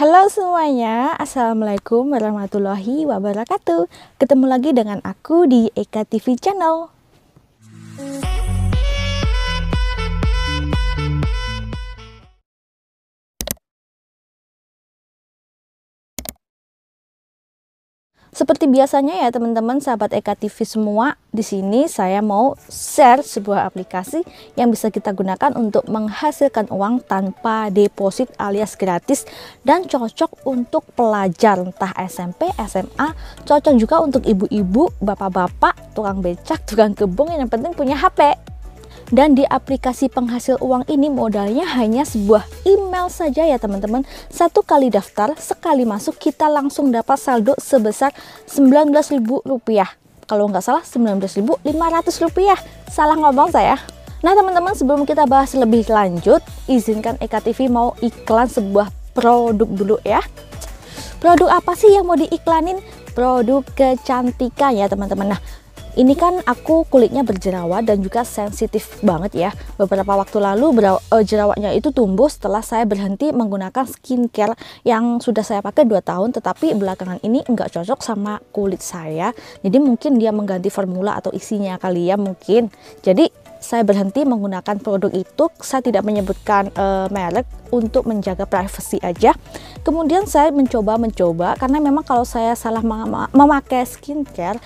Halo semuanya, Assalamualaikum warahmatullahi wabarakatuh Ketemu lagi dengan aku di Eka TV Channel Seperti biasanya ya teman-teman sahabat Eka TV semua, di sini saya mau share sebuah aplikasi yang bisa kita gunakan untuk menghasilkan uang tanpa deposit alias gratis dan cocok untuk pelajar entah SMP, SMA, cocok juga untuk ibu-ibu, bapak-bapak, tukang becak, tukang kebun yang penting punya HP. Dan di aplikasi penghasil uang ini modalnya hanya sebuah email saja ya teman-teman. Satu kali daftar, sekali masuk kita langsung dapat saldo sebesar Rp19.000. Kalau nggak salah Rp19.500. Salah ngomong saya. Nah teman-teman sebelum kita bahas lebih lanjut, izinkan Eka TV mau iklan sebuah produk dulu ya. Produk apa sih yang mau diiklanin? Produk kecantikan ya teman-teman. Nah, ini kan aku kulitnya berjerawat dan juga sensitif banget ya. Beberapa waktu lalu eh, jerawatnya itu tumbuh setelah saya berhenti menggunakan skincare yang sudah saya pakai 2 tahun tetapi belakangan ini nggak cocok sama kulit saya. Jadi mungkin dia mengganti formula atau isinya kali ya mungkin. Jadi saya berhenti menggunakan produk itu, saya tidak menyebutkan uh, merek untuk menjaga privasi aja. Kemudian saya mencoba-mencoba karena memang kalau saya salah memakai skincare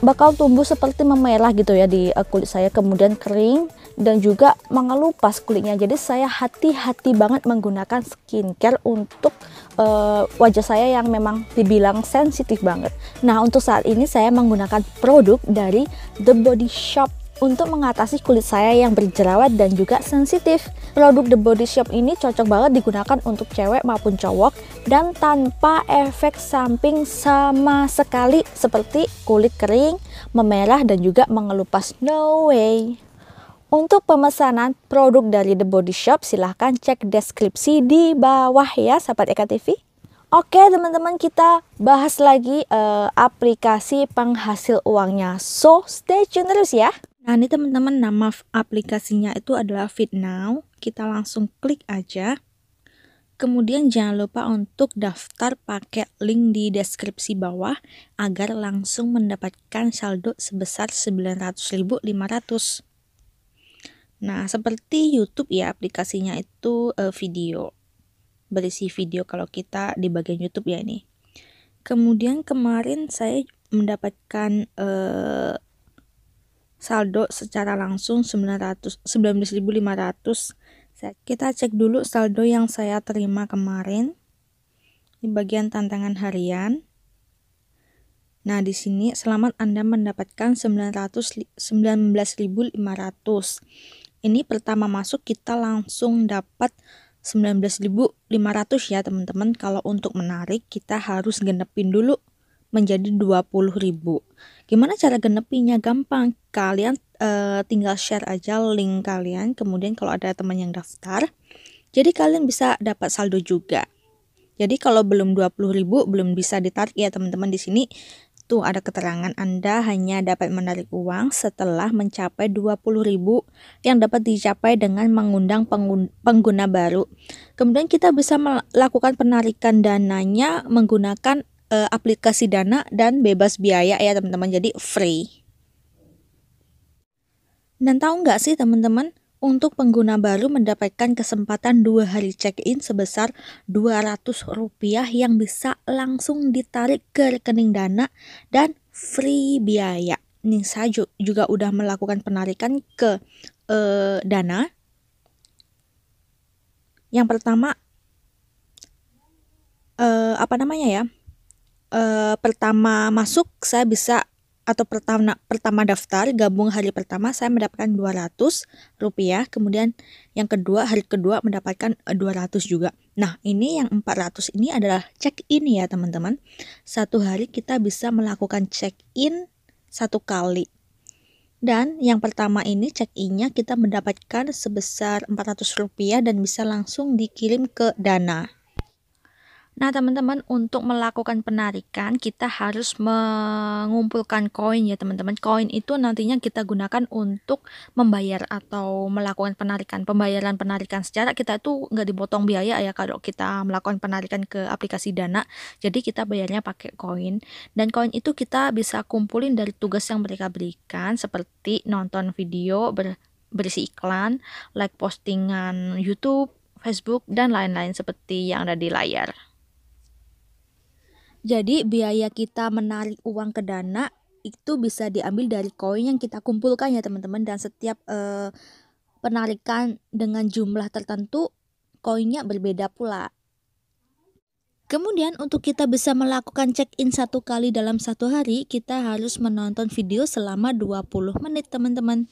bakal tumbuh seperti memerah gitu ya di eh, kulit saya kemudian kering dan juga mengelupas kulitnya jadi saya hati-hati banget menggunakan skincare untuk uh, wajah saya yang memang dibilang sensitif banget nah untuk saat ini saya menggunakan produk dari The Body Shop untuk mengatasi kulit saya yang berjerawat dan juga sensitif. Produk The Body Shop ini cocok banget digunakan untuk cewek maupun cowok dan tanpa efek samping sama sekali seperti kulit kering, memerah dan juga mengelupas. No way. Untuk pemesanan produk dari The Body Shop silahkan cek deskripsi di bawah ya sahabat Eka TV. Oke teman-teman kita bahas lagi uh, aplikasi penghasil uangnya. So stay tune terus ya. Nah, ini teman-teman nama aplikasinya itu adalah FitNow. Kita langsung klik aja. Kemudian jangan lupa untuk daftar pakai link di deskripsi bawah agar langsung mendapatkan saldo sebesar 900.500. Nah, seperti YouTube ya aplikasinya itu uh, video. Berisi video kalau kita di bagian YouTube ya ini. Kemudian kemarin saya mendapatkan uh, saldo secara langsung 19.500 kita cek dulu saldo yang saya terima kemarin di bagian tantangan harian Nah, di sini selamat Anda mendapatkan 19.500. Ini pertama masuk kita langsung dapat 19.500 ya, teman-teman. Kalau untuk menarik kita harus genepin dulu menjadi 20.000. Gimana cara genepinya? Gampang. Kalian e, tinggal share aja link kalian, kemudian kalau ada teman yang daftar, jadi kalian bisa dapat saldo juga. Jadi kalau belum 20.000 belum bisa ditarik ya teman-teman di sini. Tuh ada keterangan Anda hanya dapat menarik uang setelah mencapai 20.000 yang dapat dicapai dengan mengundang pengguna baru. Kemudian kita bisa melakukan penarikan dananya menggunakan uh, aplikasi Dana dan bebas biaya ya teman-teman, jadi free. Dan tahu nggak sih teman-teman, untuk pengguna baru mendapatkan kesempatan dua hari check-in sebesar Rp200 yang bisa langsung ditarik ke rekening dana dan free biaya. Nih saya juga udah melakukan penarikan ke uh, dana. Yang pertama, uh, apa namanya ya? uh, pertama masuk saya bisa atau pertama pertama daftar gabung hari pertama saya mendapatkan 200 rupiah kemudian yang kedua hari kedua mendapatkan 200 eh, juga nah ini yang 400 ini adalah check in ya teman-teman satu hari kita bisa melakukan check in satu kali dan yang pertama ini check-innya kita mendapatkan sebesar 400 rupiah dan bisa langsung dikirim ke Dana. Nah, teman-teman, untuk melakukan penarikan, kita harus mengumpulkan koin ya, teman-teman. Koin itu nantinya kita gunakan untuk membayar atau melakukan penarikan. Pembayaran penarikan secara kita itu nggak dipotong biaya ya kalau kita melakukan penarikan ke aplikasi Dana. Jadi kita bayarnya pakai koin. Dan koin itu kita bisa kumpulin dari tugas yang mereka berikan seperti nonton video, ber berisi iklan, like postingan YouTube, Facebook, dan lain-lain seperti yang ada di layar. Jadi biaya kita menarik uang ke dana itu bisa diambil dari koin yang kita kumpulkan ya teman-teman dan setiap eh, penarikan dengan jumlah tertentu koinnya berbeda pula. Kemudian untuk kita bisa melakukan check-in satu kali dalam satu hari, kita harus menonton video selama 20 menit teman-teman.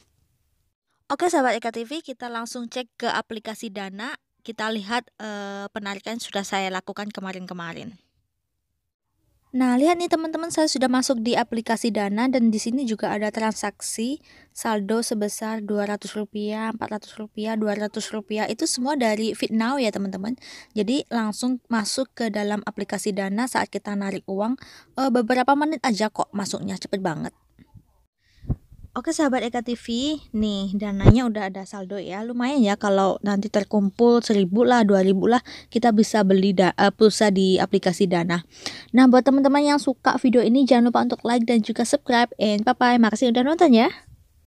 Oke sahabat Eka TV, kita langsung cek ke aplikasi Dana. Kita lihat eh, penarikan sudah saya lakukan kemarin-kemarin. Nah, lihat nih teman-teman, saya sudah masuk di aplikasi Dana dan di sini juga ada transaksi saldo sebesar Rp200, Rp400, Rp200. Itu semua dari FitNow ya, teman-teman. Jadi, langsung masuk ke dalam aplikasi Dana saat kita narik uang. Eh, beberapa menit aja kok masuknya, cepet banget. Oke sahabat Eka TV, nih dananya udah ada saldo ya. Lumayan ya kalau nanti terkumpul seribu lah, dua ribu lah kita bisa beli da uh, pulsa di aplikasi Dana. Nah, buat teman-teman yang suka video ini jangan lupa untuk like dan juga subscribe and bye bye. Makasih udah nonton ya.